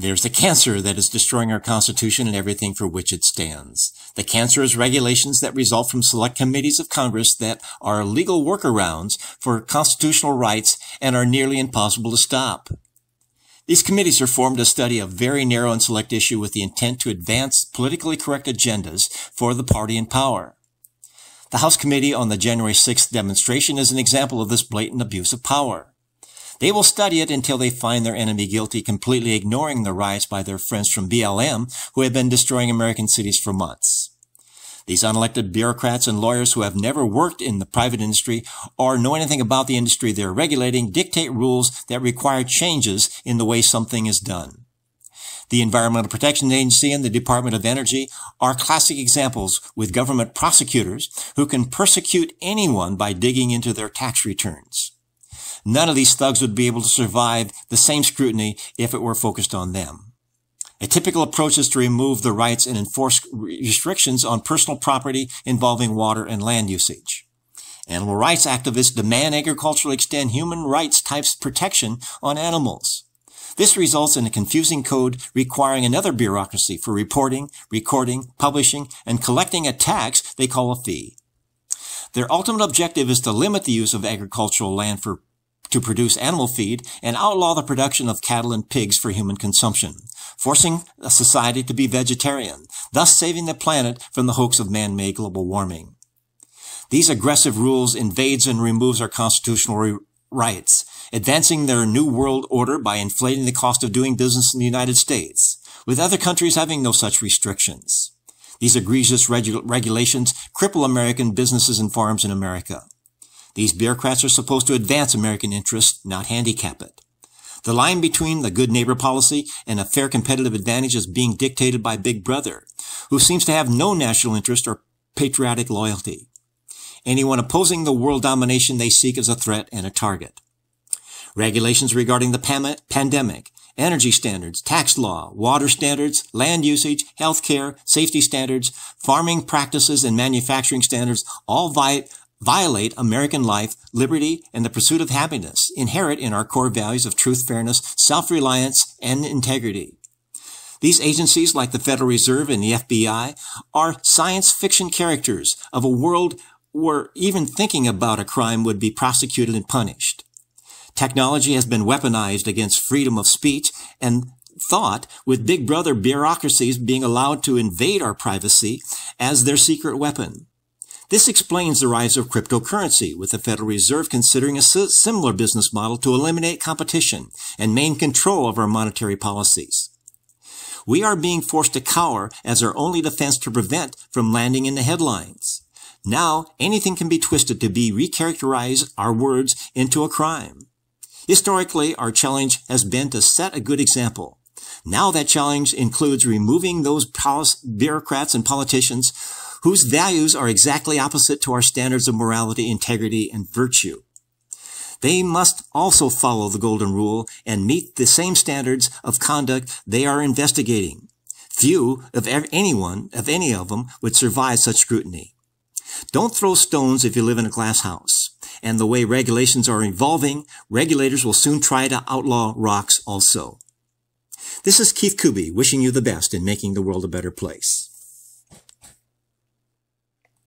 There's the cancer that is destroying our Constitution and everything for which it stands. The cancer is regulations that result from select committees of Congress that are legal workarounds for constitutional rights and are nearly impossible to stop. These committees are formed to study a very narrow and select issue with the intent to advance politically correct agendas for the party in power. The House Committee on the January 6th demonstration is an example of this blatant abuse of power. They will study it until they find their enemy guilty, completely ignoring the riots by their friends from BLM who have been destroying American cities for months. These unelected bureaucrats and lawyers who have never worked in the private industry or know anything about the industry they're regulating dictate rules that require changes in the way something is done. The Environmental Protection Agency and the Department of Energy are classic examples with government prosecutors who can persecute anyone by digging into their tax returns. None of these thugs would be able to survive the same scrutiny if it were focused on them. A typical approach is to remove the rights and enforce restrictions on personal property involving water and land usage. Animal rights activists demand agricultural extend human rights types protection on animals. This results in a confusing code requiring another bureaucracy for reporting, recording, publishing, and collecting a tax they call a fee. Their ultimate objective is to limit the use of agricultural land for to produce animal feed and outlaw the production of cattle and pigs for human consumption, forcing society to be vegetarian, thus saving the planet from the hoax of man-made global warming. These aggressive rules invades and removes our constitutional rights, advancing their new world order by inflating the cost of doing business in the United States, with other countries having no such restrictions. These egregious regu regulations cripple American businesses and farms in America. These bureaucrats are supposed to advance American interests, not handicap it. The line between the good neighbor policy and a fair competitive advantage is being dictated by Big Brother, who seems to have no national interest or patriotic loyalty. Anyone opposing the world domination they seek is a threat and a target. Regulations regarding the pandemic, energy standards, tax law, water standards, land usage, health care, safety standards, farming practices, and manufacturing standards all, vi violate American life, liberty, and the pursuit of happiness inherent in our core values of truth, fairness, self-reliance, and integrity. These agencies, like the Federal Reserve and the FBI, are science fiction characters of a world where even thinking about a crime would be prosecuted and punished. Technology has been weaponized against freedom of speech and thought, with big brother bureaucracies being allowed to invade our privacy as their secret weapon. This explains the rise of cryptocurrency, with the Federal Reserve considering a similar business model to eliminate competition and main control of our monetary policies. We are being forced to cower as our only defense to prevent from landing in the headlines. Now, anything can be twisted to be recharacterize our words into a crime. Historically, our challenge has been to set a good example. Now that challenge includes removing those bureaucrats and politicians whose values are exactly opposite to our standards of morality, integrity, and virtue. They must also follow the golden rule and meet the same standards of conduct they are investigating. Few of anyone, of any of them, would survive such scrutiny. Don't throw stones if you live in a glass house. And the way regulations are evolving, regulators will soon try to outlaw rocks also. This is Keith Kuby wishing you the best in making the world a better place.